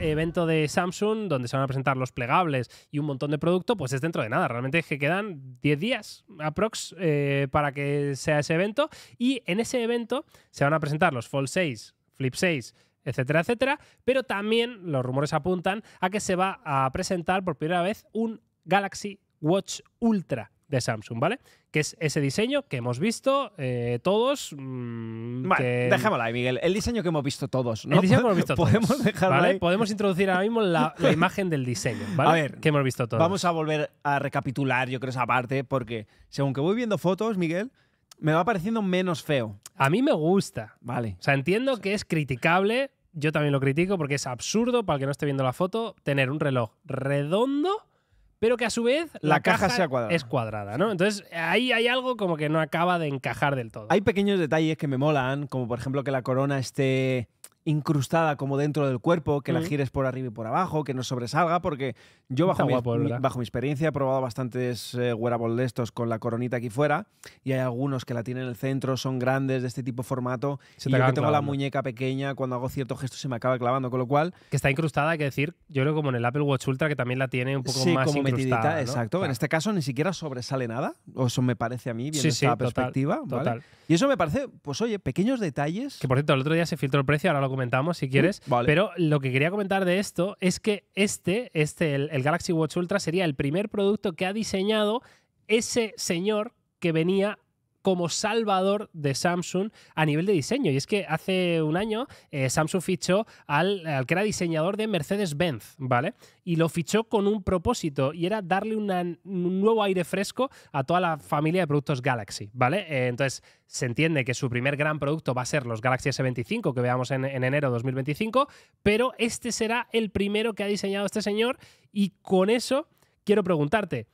evento de Samsung, donde se van a presentar los plegables y un montón de producto, pues es dentro de nada. Realmente es que quedan 10 días aprox eh, para que sea ese evento. Y en ese evento se van a presentar los Fold 6, Flip 6, etcétera, etcétera. Pero también los rumores apuntan a que se va a presentar por primera vez un Galaxy Watch Ultra de Samsung, ¿vale? Que es ese diseño que hemos visto eh, todos. Mm, vale, ahí, Miguel. El diseño que hemos visto todos, ¿no? El diseño que hemos visto todos. Podemos introducir ahora mismo la, imagen del diseño, ¿vale? A ver, que hemos visto todos. Vamos a volver a recapitular, yo creo, esa parte, porque según que voy viendo fotos, Miguel, me va pareciendo menos feo. A mí me gusta. Vale. O sea, entiendo que es criticable. Yo también lo critico porque es absurdo, para el que no esté viendo la foto, tener un reloj redondo pero que a su vez la, caja, sea cuadrada. es cuadrada, ¿no? Entonces ahí hay algo como que no acaba de encajar del todo. Hay pequeños detalles que me molan, como por ejemplo que la corona esté incrustada como dentro del cuerpo, que la mm. gires por arriba y por abajo, que no sobresalga, porque yo bajo, mi, bajo mi, experiencia he probado bastantes eh, wearables de estos con la coronita aquí fuera y hay algunos que la tienen en el centro, son grandes de este tipo de formato y yo que tengo la muñeca pequeña, cuando hago ciertos gestos se me acaba clavando, con lo cual... Que está incrustada, hay que decir, yo creo como en el Apple Watch Ultra que también la tiene un poco sí, más como Metidita, Exacto, en este caso ni siquiera sobresale nada, o eso me parece a mí, viendo la esta perspectiva. Y eso me parece, pues oye, pequeños detalles. Que por cierto, el otro día se filtró el precio, ahora lo comentamos si mm, quieres. Pero lo que quería comentar de esto es que este, este el Galaxy Watch Ultra, sería el primer producto que ha diseñado ese señor que venía como salvador de Samsung a nivel de diseño. Y es que hace un año eh, Samsung fichó al, que era diseñador de Mercedes-Benz, ¿vale? Y lo fichó con un propósito y era darle un nuevo aire fresco a toda la familia de productos Galaxy, ¿vale? Eh, entonces se entiende que su primer gran producto va a ser los Galaxy S25 que veamos en, en enero de 2025, pero este será el primero que ha diseñado este señor y con eso quiero preguntarte,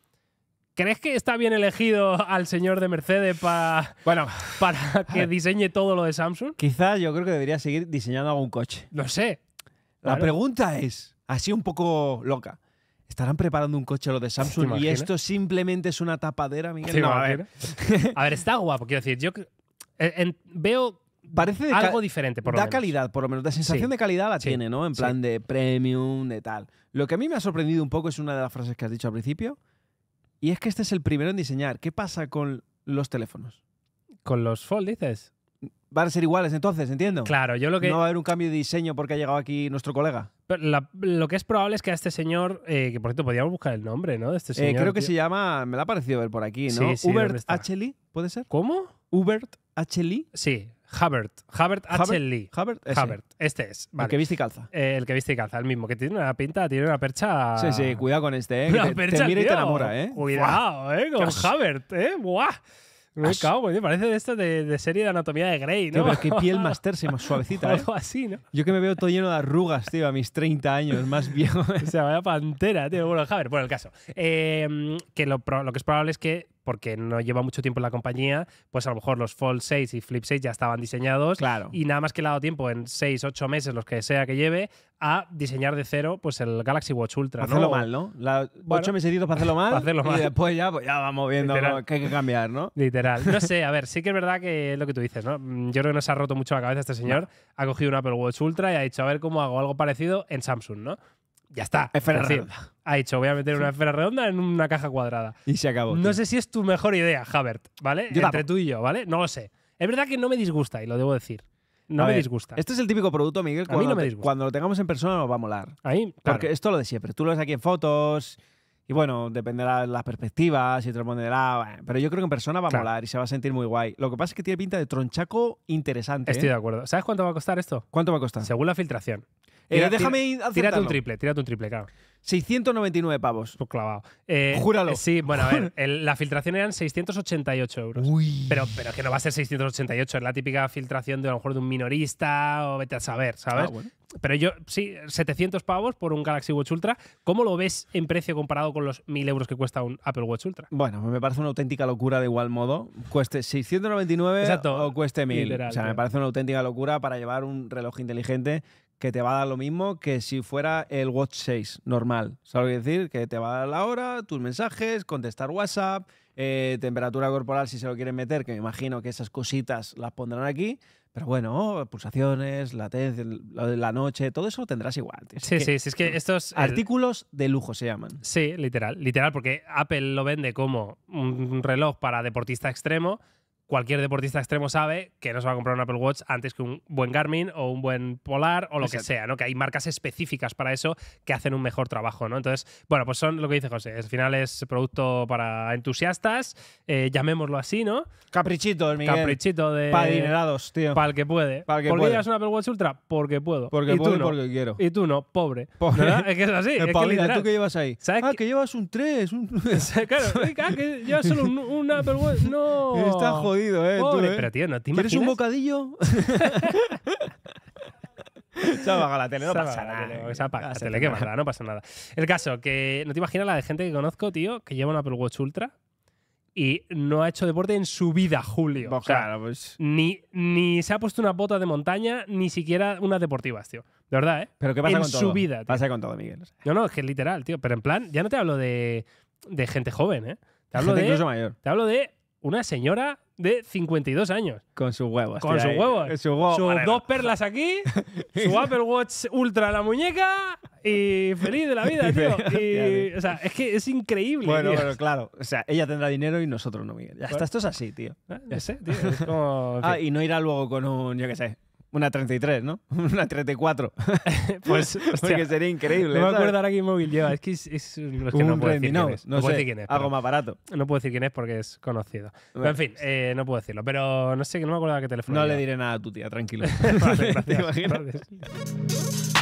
¿Crees que está bien elegido al señor de Mercedes para, bueno, para que diseñe todo lo de Samsung? Quizás yo creo que debería seguir diseñando algún coche. No sé. La pregunta es, así un poco loca. ¿Estarán preparando un coche lo de Samsung y esto simplemente es una tapadera, Miguel? a, ver. está guapo, quiero decir. Yo eh, veo Parece algo diferente, por lo calidad, por lo menos. La sensación de calidad la tiene, ¿no? En plan de premium, de tal. Lo que a mí me ha sorprendido un poco es una de las frases que has dicho al principio, y es que este es el primero en diseñar. ¿Qué pasa con los teléfonos? Con los Fold, dices. Van a ser iguales entonces, entiendo. Claro, yo lo que. No va a haber un cambio de diseño porque ha llegado aquí nuestro colega. Pero lo que es probable es que a este señor, eh, que por cierto podríamos buscar el nombre, ¿no? De este eh, señor. creo que se llama, me lo ha parecido ver por aquí, ¿no? Hubert H. ¿puede ser? ¿Cómo? Hubert H. Lee. Sí, Hubbard. Hubbard H. Lee. Hubbard, Este es. El que viste y calza. Eh, el que viste y calza, el mismo. Que tiene una pinta, tiene una percha. Sí, sí, cuidado con este, ¿eh? Una mira y te enamora, ¿eh? Cuidado, ¿eh? Con Hubert, ¿eh? ¡Buah! Me cago, me parece de esto de, serie de anatomía de Grey, ¿no? pero qué piel más tersa y más suavecita, ¿eh? Algo así, ¿no? Yo que me veo todo lleno de arrugas, tío, a mis 30 años, más viejo. o sea, eh. vaya pantera, tío. Bueno, Javier, bueno, el caso. Eh, que lo, que es probable es que porque no lleva mucho tiempo en la compañía, pues a lo mejor los Fold 6 y Flip 6 ya estaban diseñados. Claro. Y nada más que le ha dado tiempo en 6, 8 meses, los que sea que lleve, a diseñar de cero pues el Galaxy Watch Ultra. Para hacerlo mal, ¿no? 8 meses para hacerlo mal. Para hacerlo mal. Y después ya, pues ya vamos viendo que hay que cambiar, ¿no? Literal. No sé, a ver, sí que es verdad que es lo que tú dices, ¿no? Mm, yo creo que nos ha roto mucho la cabeza este señor. Ha cogido un Apple Watch Ultra y ha dicho, a ver cómo hago algo parecido en Samsung, ¿no? Ya está. Esfera redonda. Ha dicho, voy a meter una esfera redonda en una caja cuadrada. Y se acabó. No sé si es tu mejor idea, Habert, ¿vale? Entre tú y yo, ¿vale? No lo sé. Es verdad que no me disgusta, y lo debo decir. No me disgusta. Este es el típico producto, Miguel. Cuando, lo tengamos en persona nos va a molar. Ahí, Porque esto lo de siempre. Tú lo ves aquí en fotos. Y bueno, dependerá de las perspectivas y te lo pondrá. Pero yo creo que en persona va a molar y se va a sentir muy guay. Lo que pasa es que tiene pinta de tronchaco interesante. Estoy ¿eh? de acuerdo. ¿Sabes cuánto va a costar esto? ¿Cuánto va a costar? Según la filtración. Eh, déjame Tírate un triple, tírate un triple, claro. 699 pavos. Pues clavado. Eh, Júralo. Sí, bueno, a ver, la filtración eran 688 euros. Uy. Pero, pero que no va a ser 688, es la típica filtración de a lo mejor de un minorista o vete a saber, ¿sabes? Ah, pero yo, sí, 700 pavos por un Galaxy Watch Ultra. ¿Cómo lo ves en precio comparado con los 1000 euros que cuesta un Apple Watch Ultra? Bueno, pues me parece una auténtica locura de igual modo. Cueste 699 o cueste 1000. o sea, me parece una auténtica locura para llevar un reloj inteligente que te va a dar lo mismo que si fuera el Watch 6 normal. ¿Sabes lo decir? Que te va a dar la hora, tus mensajes, contestar WhatsApp, eh, temperatura corporal si se lo quieren meter, que me imagino que esas cositas las pondrán aquí. Pero bueno, pulsaciones, latencia, la noche, todo eso lo tendrás igual. Sí, sí, es que estos... Artículos de lujo se llaman. Sí, literal, literal, porque Apple lo vende como un reloj para deportista extremo, cualquier deportista extremo sabe que no se va a comprar un Apple Watch antes que un buen Garmin o un buen Polar o lo que sea, ¿no? Que hay marcas específicas para eso que hacen un mejor trabajo, ¿no? Entonces, bueno, pues son lo que dice José. Al final es producto para entusiastas, eh, llamémoslo así, ¿no? Caprichito, el Miguel. Caprichito de... Para adinerados, tío. Para el que puede. ¿Por qué llevas un Apple Watch Ultra? Porque puedo. Porque puedo tú porque quiero. Y tú no, pobre. ¿Verdad? Es que es así. es que ¿tú qué llevas ahí? ¿Sabes ah, que... llevas un 3. Un... claro, que llevas solo un, un Apple Watch. No. Está jodido. Eh, eh. Pero tío, ¿no te ¿Quieres un bocadillo? se apaga la tele, no pasa nada. se la ah, tele, no pasa nada. El caso, que no te imaginas la de gente que conozco, tío, que lleva un Apple Watch Ultra y no ha hecho deporte en su vida, Julio. Pues claro, pues... ni, ni se ha puesto una bota de montaña, ni siquiera unas deportivas, tío. De verdad, ¿eh? Pero ¿qué pasa en su vida, Pasa con todo, Miguel. No, no, es que es literal, tío. Pero en plan, ya no te hablo de, de gente joven, ¿eh? Te hablo de, incluso mayor. Te hablo de una señora de 52 años. Con sus huevos. Con sus huevos. sus dos perlas aquí, su Apple Watch Ultra a la muñeca y feliz de la vida, tío. o sea, es que es increíble. Bueno, pero claro. O sea, ella tendrá dinero y nosotros no, Miguel. Hasta esto es así, tío. Ah, ya, tío. ah, y no irá luego con un, yo qué sé, una 33, ¿no? Una 34. pues, hostia, Porque sería increíble. No me acuerdo ahora qué móvil lleva. Es que es, no, es que no puedo decir no, quién es. No, sé, puedo Algo más barato. No puedo decir quién es porque es conocido. pero, en fin, eh, no puedo decirlo. Pero no sé, que no me acuerdo a qué teléfono. No le diré nada a tu tía, tranquilo. vale, gracias, ¿Te imaginas?